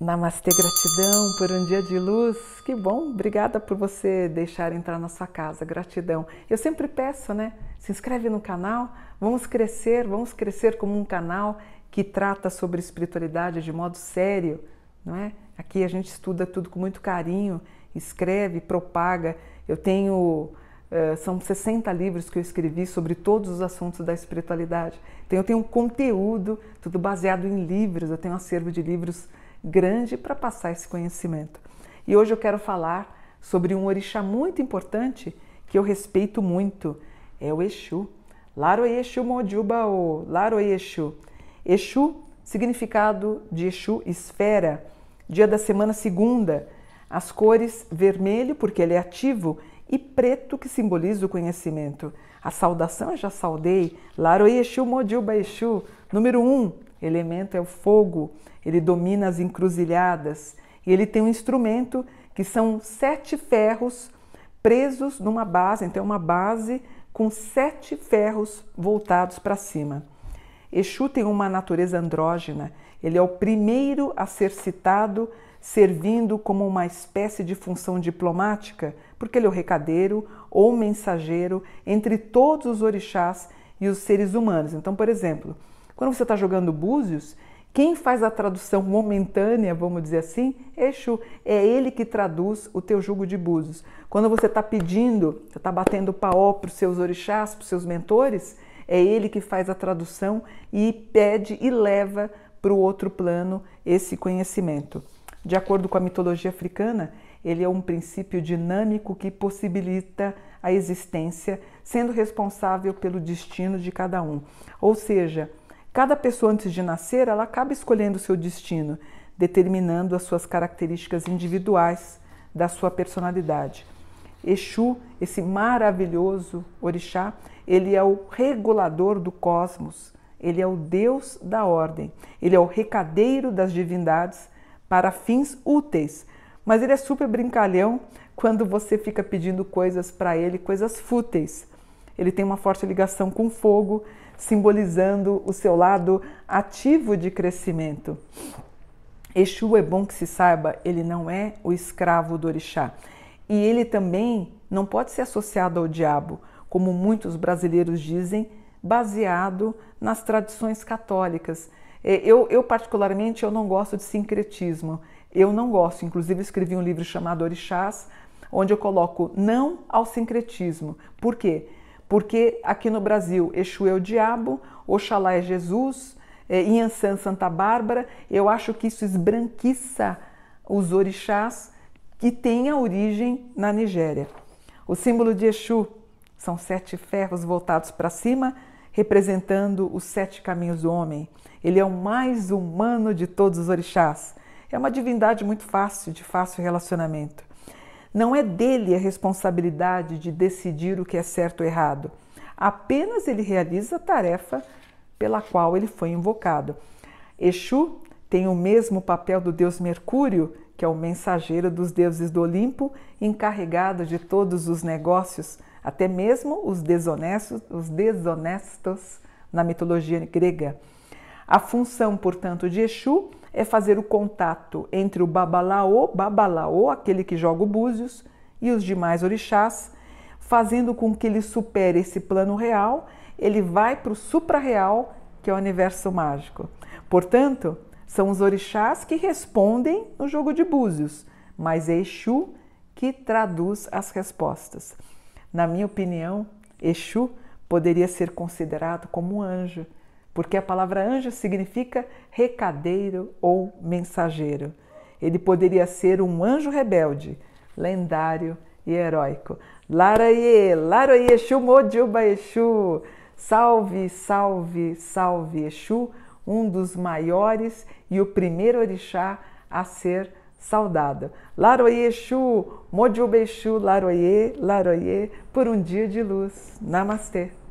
Namastê, gratidão por um dia de luz. Que bom, obrigada por você deixar entrar na sua casa. Gratidão. Eu sempre peço, né? Se inscreve no canal, vamos crescer, vamos crescer como um canal que trata sobre espiritualidade de modo sério, não é? Aqui a gente estuda tudo com muito carinho escreve, propaga. Eu tenho eh, são 60 livros que eu escrevi sobre todos os assuntos da espiritualidade. Então eu tenho um conteúdo, tudo baseado em livros, eu tenho um acervo de livros grande para passar esse conhecimento. E hoje eu quero falar sobre um orixá muito importante que eu respeito muito, é o Exu. Laro Exu Modiuba o Laro Exu. Exu, significado de Exu, esfera, dia da semana segunda, as cores vermelho, porque ele é ativo, e preto, que simboliza o conhecimento. A saudação eu já saudei. Laroi Exu Modiuba Exu. Número um, elemento é o fogo. Ele domina as encruzilhadas. E ele tem um instrumento que são sete ferros presos numa base. Então, é uma base com sete ferros voltados para cima. Exu tem uma natureza andrógena. Ele é o primeiro a ser citado servindo como uma espécie de função diplomática, porque ele é o recadeiro ou mensageiro entre todos os orixás e os seres humanos. Então, por exemplo, quando você está jogando búzios, quem faz a tradução momentânea, vamos dizer assim, é Exu. É ele que traduz o teu jugo de búzios. Quando você está pedindo, você está batendo paó para os seus orixás, para os seus mentores, é ele que faz a tradução e pede e leva para o outro plano esse conhecimento. De acordo com a mitologia africana, ele é um princípio dinâmico que possibilita a existência, sendo responsável pelo destino de cada um. Ou seja, cada pessoa antes de nascer, ela acaba escolhendo o seu destino, determinando as suas características individuais da sua personalidade. Exu, esse maravilhoso orixá, ele é o regulador do cosmos, ele é o deus da ordem, ele é o recadeiro das divindades para fins úteis. Mas ele é super brincalhão quando você fica pedindo coisas para ele, coisas fúteis. Ele tem uma forte ligação com fogo, simbolizando o seu lado ativo de crescimento. Exu é bom que se saiba, ele não é o escravo do orixá. E ele também não pode ser associado ao diabo, como muitos brasileiros dizem, baseado nas tradições católicas. É, eu, eu, particularmente, eu não gosto de sincretismo. Eu não gosto. Inclusive, escrevi um livro chamado Orixás, onde eu coloco não ao sincretismo. Por quê? Porque aqui no Brasil, Exu é o diabo, Oxalá é Jesus, é, Santa Bárbara. Eu acho que isso esbranquiça os orixás que têm a origem na Nigéria. O símbolo de Exu são sete ferros voltados para cima, representando os sete caminhos do homem. Ele é o mais humano de todos os orixás. É uma divindade muito fácil, de fácil relacionamento. Não é dele a responsabilidade de decidir o que é certo ou errado. Apenas ele realiza a tarefa pela qual ele foi invocado. Exu tem o mesmo papel do deus Mercúrio, que é o mensageiro dos deuses do Olimpo, encarregado de todos os negócios até mesmo os desonestos, os desonestos na mitologia grega. A função, portanto, de Exu é fazer o contato entre o babalaô, babalaô, aquele que joga o búzios, e os demais orixás, fazendo com que ele supere esse plano real, ele vai para o suprarreal, que é o universo mágico. Portanto, são os orixás que respondem no jogo de búzios, mas é Exu que traduz as respostas. Na minha opinião, Exu poderia ser considerado como um anjo, porque a palavra anjo significa recadeiro ou mensageiro. Ele poderia ser um anjo rebelde, lendário e heróico. Laraie, Laraie Exu Mojuba Exu. Salve, salve, salve Exu, um dos maiores e o primeiro orixá a ser Saudada, Laroye Exu, Modjubexu, Laroye, Laroye, por um dia de luz. Namastê.